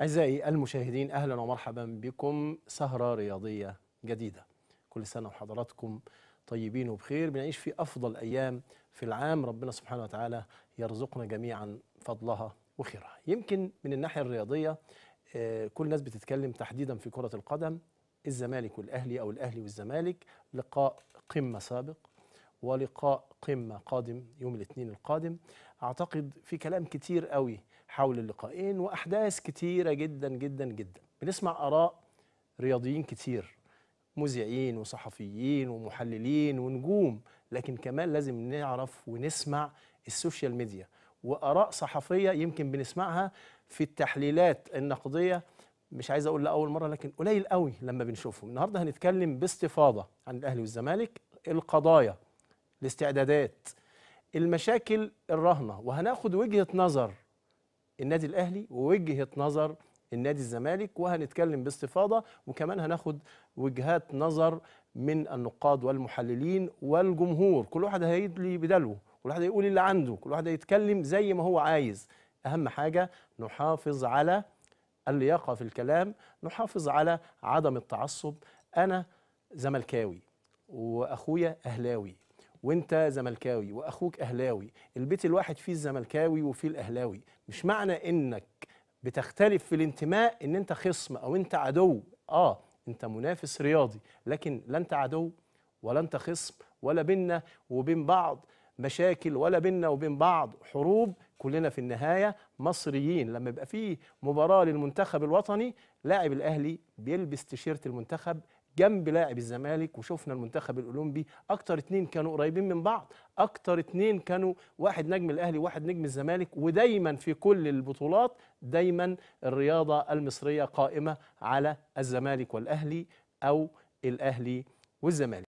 أعزائي المشاهدين أهلا ومرحبا بكم سهرة رياضية جديدة كل سنة وحضراتكم طيبين وبخير بنعيش في أفضل أيام في العام ربنا سبحانه وتعالى يرزقنا جميعا فضلها وخيرها يمكن من الناحية الرياضية آه، كل الناس بتتكلم تحديدا في كرة القدم الزمالك والأهلي أو الأهلي والزمالك لقاء قمة سابق ولقاء قمة قادم يوم الاثنين القادم أعتقد في كلام كتير قوي حول اللقاءين وأحداث كتيرة جدا جدا جدا بنسمع آراء رياضيين كتير مذيعين وصحفيين ومحللين ونجوم لكن كمان لازم نعرف ونسمع السوشيال ميديا وآراء صحفية يمكن بنسمعها في التحليلات النقدية مش عايز اقول لاول مره لكن قليل قوي لما بنشوفهم النهارده هنتكلم باستفاضه عن الاهلي والزمالك القضايا الاستعدادات المشاكل الرهنه وهناخد وجهه نظر النادي الاهلي ووجهه نظر النادي الزمالك وهنتكلم باستفاضه وكمان هناخد وجهات نظر من النقاد والمحللين والجمهور كل واحد هيدلي بدلوه كل واحد هيقول اللي عنده كل واحد هيتكلم زي ما هو عايز اهم حاجه نحافظ على اللياقه في الكلام نحافظ على عدم التعصب انا زملكاوي واخويا اهلاوي وانت زملكاوي واخوك اهلاوي البيت الواحد فيه الزملكاوي وفيه الاهلاوي مش معنى انك بتختلف في الانتماء ان انت خصم او انت عدو اه انت منافس رياضي لكن لا انت عدو ولا انت خصم ولا بينا وبين بعض مشاكل ولا بينا وبين بعض حروب كلنا في النهايه مصريين لما يبقى فيه مباراه للمنتخب الوطني لاعب الاهلي بيلبس تيشيرت المنتخب جنب لاعب الزمالك وشفنا المنتخب الاولمبي اكتر اتنين كانوا قريبين من بعض اكتر اتنين كانوا واحد نجم الاهلي واحد نجم الزمالك ودايما في كل البطولات دايما الرياضه المصريه قائمه على الزمالك والاهلي او الاهلي والزمالك